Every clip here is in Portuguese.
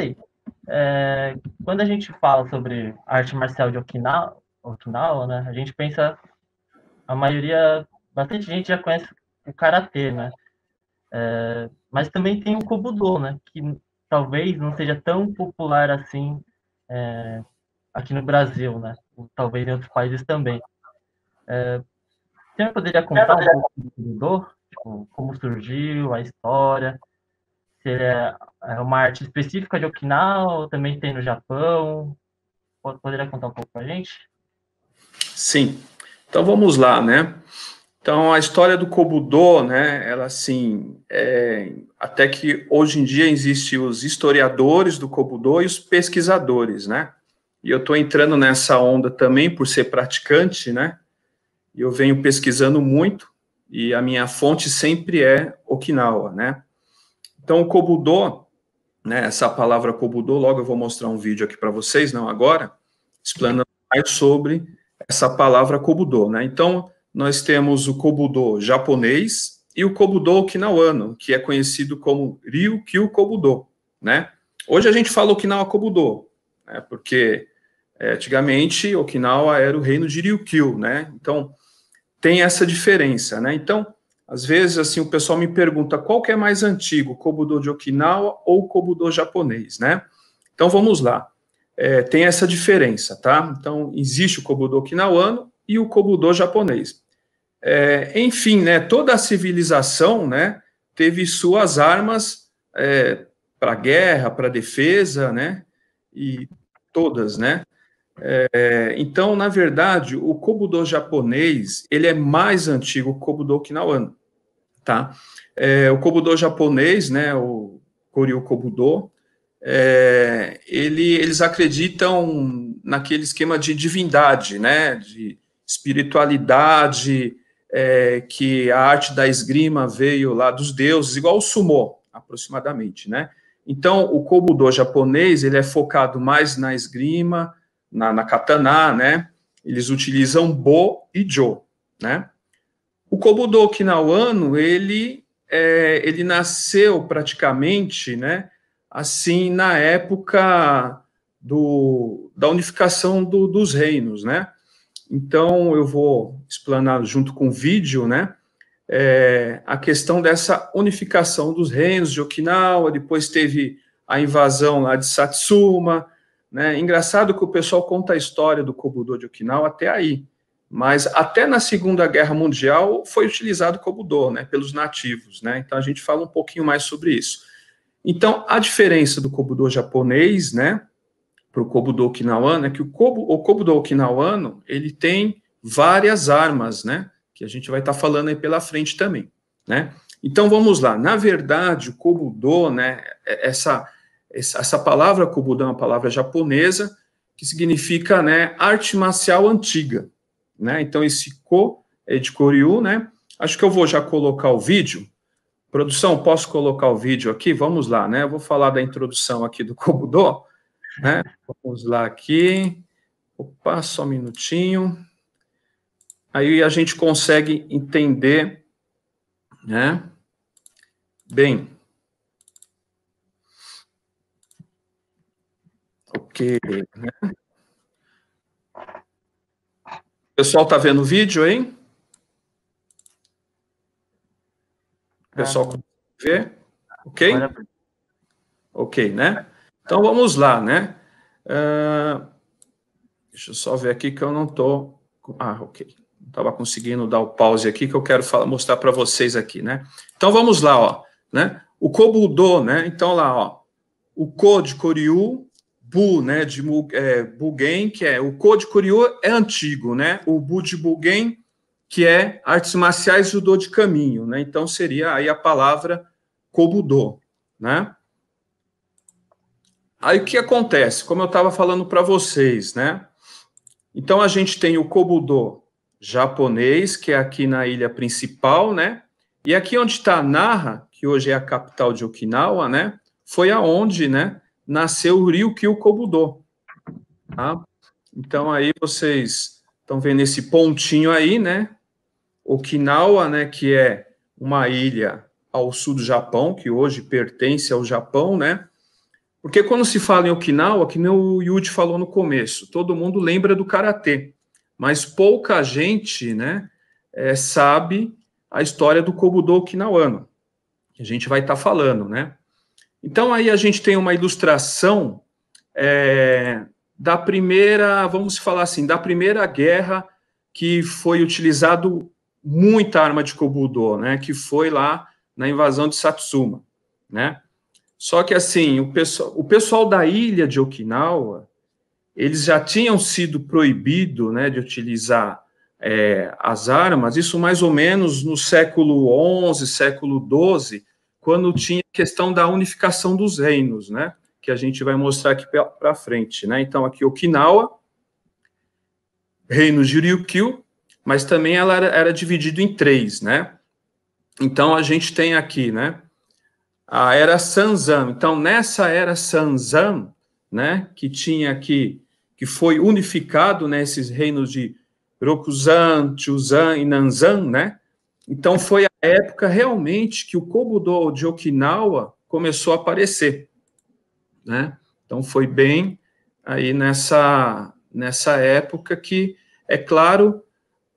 sei. É, quando a gente fala sobre arte marcial de Okinawa, Okinawa, né, a gente pensa, a maioria, bastante gente já conhece o karatê, né? É, mas também tem o kobudo, né? Que talvez não seja tão popular assim é, aqui no Brasil, né? Talvez em outros países também. É, você poderia contar um pouco do kobudo? Tipo, como surgiu, a história, se é uma arte específica de Okinawa, também tem no Japão. Poderia contar um pouco para a gente? Sim. Então vamos lá, né? Então a história do Kobudo, né? Ela assim, é, até que hoje em dia existem os historiadores do Kobudo e os pesquisadores, né? E eu estou entrando nessa onda também por ser praticante, né? E eu venho pesquisando muito e a minha fonte sempre é Okinawa, né? Então, o Kobudô, né, essa palavra Kobudô, logo eu vou mostrar um vídeo aqui para vocês, não agora, explanando mais sobre essa palavra Kobudô. Né? Então, nós temos o Kobudô japonês e o Kobudô okinawano, que é conhecido como Ryukyu Kobudô. Né? Hoje a gente fala Okinawa Kobudô, né, porque é, antigamente Okinawa era o reino de Ryukyu. Né? Então, tem essa diferença. Né? Então, às vezes, assim, o pessoal me pergunta qual que é mais antigo, Kobudo de Okinawa ou Kobudo japonês, né? Então, vamos lá. É, tem essa diferença, tá? Então, existe o Kobudo okinawano e o Kobudo japonês. É, enfim, né, toda a civilização, né, teve suas armas é, para guerra, para defesa, né, e todas, né? É, então, na verdade, o Kobudo japonês ele é mais antigo que o Kobudo okinawano tá? É, o Kobudo japonês, né, o Koryu Kobudo, é, ele, eles acreditam naquele esquema de divindade, né, de espiritualidade, é, que a arte da esgrima veio lá dos deuses, igual o sumô, aproximadamente, né? Então, o Kobudo japonês, ele é focado mais na esgrima, na, na katana, né? Eles utilizam bo e jo, né? O Kobudo Okinawano, ele, é, ele nasceu praticamente, né, assim, na época do, da unificação do, dos reinos, né? Então, eu vou explanar junto com o vídeo, né, é, a questão dessa unificação dos reinos de Okinawa, depois teve a invasão lá de Satsuma, né? Engraçado que o pessoal conta a história do Kobudo de Okinawa até aí, mas até na Segunda Guerra Mundial foi utilizado como dor, né, pelos nativos, né? Então a gente fala um pouquinho mais sobre isso. Então a diferença do kobudo japonês, né, para o kobudo okinawano é que o, kobu, o kobudo okinawano ele tem várias armas, né, que a gente vai estar tá falando aí pela frente também, né? Então vamos lá. Na verdade o kobudo, né, é, essa essa palavra kobudo é uma palavra japonesa que significa, né, arte marcial antiga, né? Então, esse co é de coriú, né? Acho que eu vou já colocar o vídeo. Produção, posso colocar o vídeo aqui? Vamos lá, né? Eu vou falar da introdução aqui do Kobudô, né? Vamos lá aqui. Opa, só um minutinho. Aí a gente consegue entender, né? Bem. Ok, né? pessoal tá vendo o vídeo, hein? O tá. pessoal consegue ver? Ok? Ok, né? Então vamos lá, né? Uh, deixa eu só ver aqui que eu não tô. Ah, ok. Não estava conseguindo dar o pause aqui que eu quero falar, mostrar para vocês aqui, né? Então vamos lá, ó, né? O Kobudô, né? Então lá, ó, o Ko de Koryu, Bu, né, de é, Bugen, que é o Code Curio é antigo, né? O Bu de Bugen, que é artes marciais e judô de caminho, né? Então seria aí a palavra Kobudo, né? Aí o que acontece? Como eu estava falando para vocês, né? Então a gente tem o Kobudo japonês, que é aqui na ilha principal, né? E aqui onde está Narra, que hoje é a capital de Okinawa, né? Foi aonde, né? nasceu o Ryukyu Kobudo. Tá? Então aí vocês estão vendo esse pontinho aí, né? Okinawa, né, que é uma ilha ao sul do Japão, que hoje pertence ao Japão, né? Porque quando se fala em Okinawa, que nem o Yuji falou no começo, todo mundo lembra do karatê, mas pouca gente, né, é, sabe a história do Kobudo okinawano. a gente vai estar tá falando, né? Então, aí a gente tem uma ilustração é, da primeira, vamos falar assim, da primeira guerra que foi utilizado muita arma de Kobudo, né? Que foi lá na invasão de Satsuma, né? Só que assim, o pessoal, o pessoal da ilha de Okinawa, eles já tinham sido proibido, né, de utilizar é, as armas, isso mais ou menos no século XI, século XII, quando tinha questão da unificação dos reinos, né? Que a gente vai mostrar aqui para frente, né? Então, aqui Okinawa, reino de Ryukyu, mas também ela era, era dividida em três, né? Então, a gente tem aqui, né? A era Sanzan. Então, nessa era Sanzan, né? Que tinha aqui, que foi unificado, né? Esses reinos de Rokuzan, Chuzan e Nanzan, né? Então, foi época realmente que o Kobudo de Okinawa começou a aparecer, né? Então foi bem aí nessa nessa época que é claro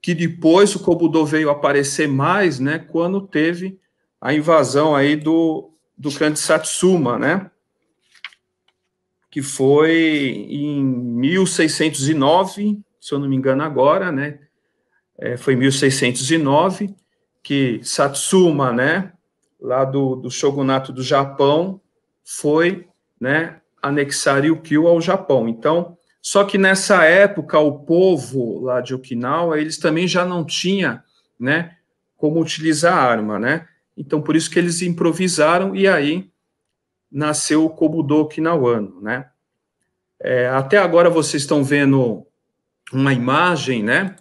que depois o Kobudo veio aparecer mais, né, quando teve a invasão aí do do clã Satsuma, né? Que foi em 1609, se eu não me engano agora, né? É, foi 1609 que Satsuma, né, lá do, do shogunato do Japão, foi, né, anexar Ryukyu ao Japão. Então, só que nessa época o povo lá de Okinawa, eles também já não tinha, né, como utilizar a arma, né? Então, por isso que eles improvisaram e aí nasceu o Kobudo Okinawano, né? É, até agora vocês estão vendo uma imagem, né,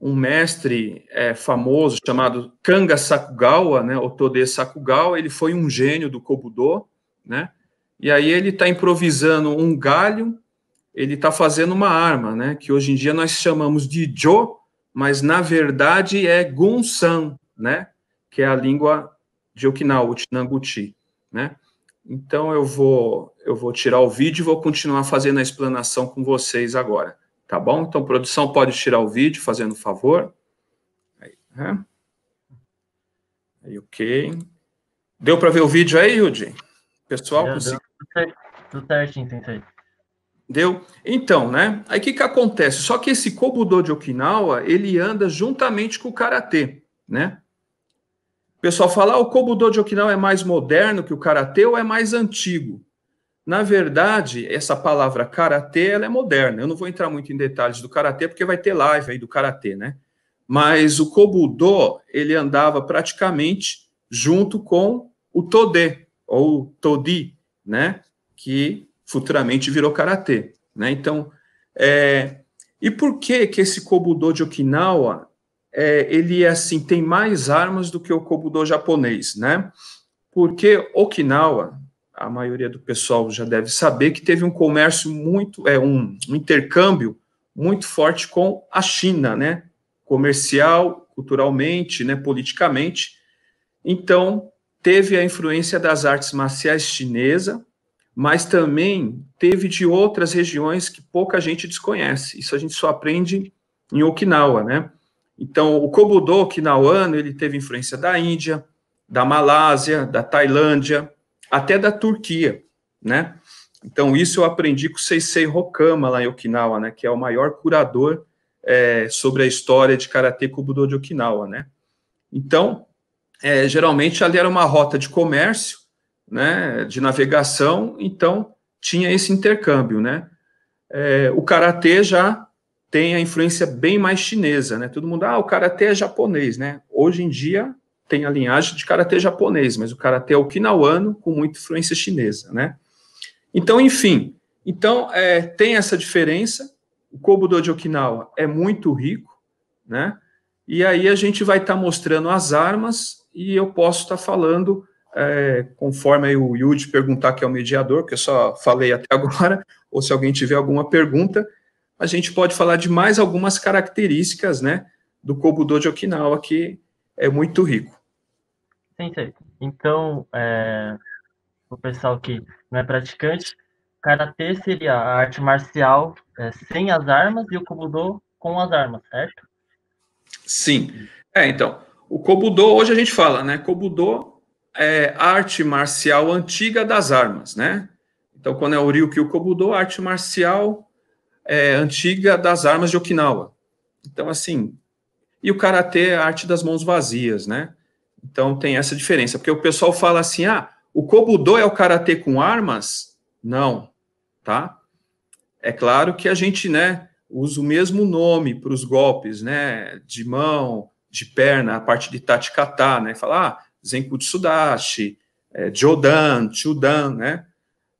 um mestre é, famoso chamado Kanga Sakugawa, né, Todê Sakugawa, ele foi um gênio do Kobudo, né, e aí ele está improvisando um galho, ele está fazendo uma arma, né, que hoje em dia nós chamamos de Jo, mas na verdade é Gunsan, né, que é a língua de Okinawa, Tinanguti, né, então eu vou eu vou tirar o vídeo e vou continuar fazendo a explanação com vocês agora. Tá bom? Então, produção pode tirar o vídeo, fazendo favor. Aí, né? aí ok. Deu para ver o vídeo aí, Yudi? Pessoal, Deu, consegui... tudo certinho, tentei. Deu? Então, né? Aí o que, que acontece? Só que esse Kobudo de Okinawa, ele anda juntamente com o Karatê, né? O pessoal fala, ah, o Kobudo de Okinawa é mais moderno que o Karatê ou é mais antigo? Na verdade, essa palavra karatê ela é moderna. Eu não vou entrar muito em detalhes do karatê porque vai ter live aí do karatê, né? Mas o kobudo ele andava praticamente junto com o todê ou todi, né? Que futuramente virou karatê, né? Então, é... e por que que esse kobudo de Okinawa é, ele é assim tem mais armas do que o kobudo japonês, né? Porque Okinawa, a maioria do pessoal já deve saber que teve um comércio muito, é um, um intercâmbio muito forte com a China, né? Comercial, culturalmente, né? Politicamente. Então teve a influência das artes marciais chinesa, mas também teve de outras regiões que pouca gente desconhece. Isso a gente só aprende em Okinawa, né? Então, o Kobudo okinawano, ele teve influência da Índia, da Malásia, da Tailândia, até da Turquia, né? Então, isso eu aprendi com o Seisei Rokama, lá em Okinawa, né? Que é o maior curador é, sobre a história de Karate Kubudo de Okinawa, né? Então, é, geralmente ali era uma rota de comércio, né? De navegação, então tinha esse intercâmbio, né? É, o Karatê já tem a influência bem mais chinesa, né? Todo mundo, ah, o Karatê é japonês, né? Hoje em dia, tem a linhagem de karatê japonês, mas o karatê é okinawano com muita influência chinesa, né? Então, enfim, então é, tem essa diferença. O kobudo de Okinawa é muito rico, né? E aí a gente vai estar tá mostrando as armas e eu posso estar tá falando, é, conforme o Yuji perguntar que é o mediador, que eu só falei até agora, ou se alguém tiver alguma pergunta, a gente pode falar de mais algumas características, né, do kobudo de Okinawa que é muito rico. Sensei, então, é, o pessoal que não é praticante, Karatê seria a arte marcial é, sem as armas e o Kobudo com as armas, certo? Sim. É, então, o Kobudo, hoje a gente fala, né? Kobudo é arte marcial antiga das armas, né? Então, quando é o Ryukyu Kobudo, arte marcial é, antiga das armas de Okinawa. Então, assim, e o karatê é a arte das mãos vazias, né? Então tem essa diferença, porque o pessoal fala assim: "Ah, o kobudo é o karatê com armas?" Não, tá? É claro que a gente, né, usa o mesmo nome para os golpes, né, de mão, de perna, a parte de kata, né? Fala: "Ah, zenkutsudashi, é, jodan, chudan", né?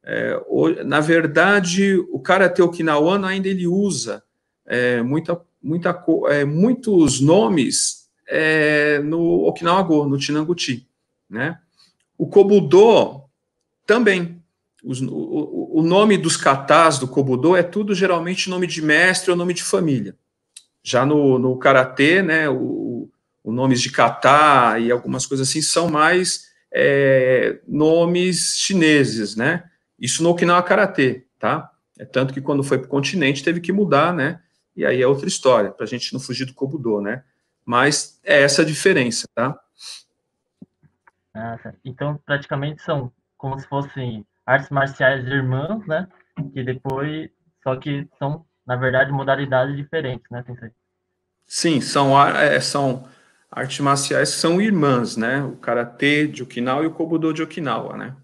É, o, na verdade, o karatê okinawano ainda ele usa é, muita muita, é, muitos nomes é, no Okinawa Go, no Tinanguti, né? O kobudo também. Os, o, o, nome dos katas do kobudo é tudo geralmente nome de mestre ou nome de família. Já no, no Karatê, né, o, o nomes de katá e algumas coisas assim são mais é, nomes chineses, né? Isso no Okinawa Karatê, tá? É tanto que quando foi para o continente teve que mudar, né? e aí é outra história, para a gente não fugir do Kobudô, né? Mas é essa a diferença, tá? Nossa, ah, tá. então praticamente são como se fossem artes marciais irmãs, né? Que depois, só que são, na verdade, modalidades diferentes, né, Sensei? Sim, são, é, são artes marciais que são irmãs, né? O Karatê de Okinawa e o Kobudo de Okinawa, né?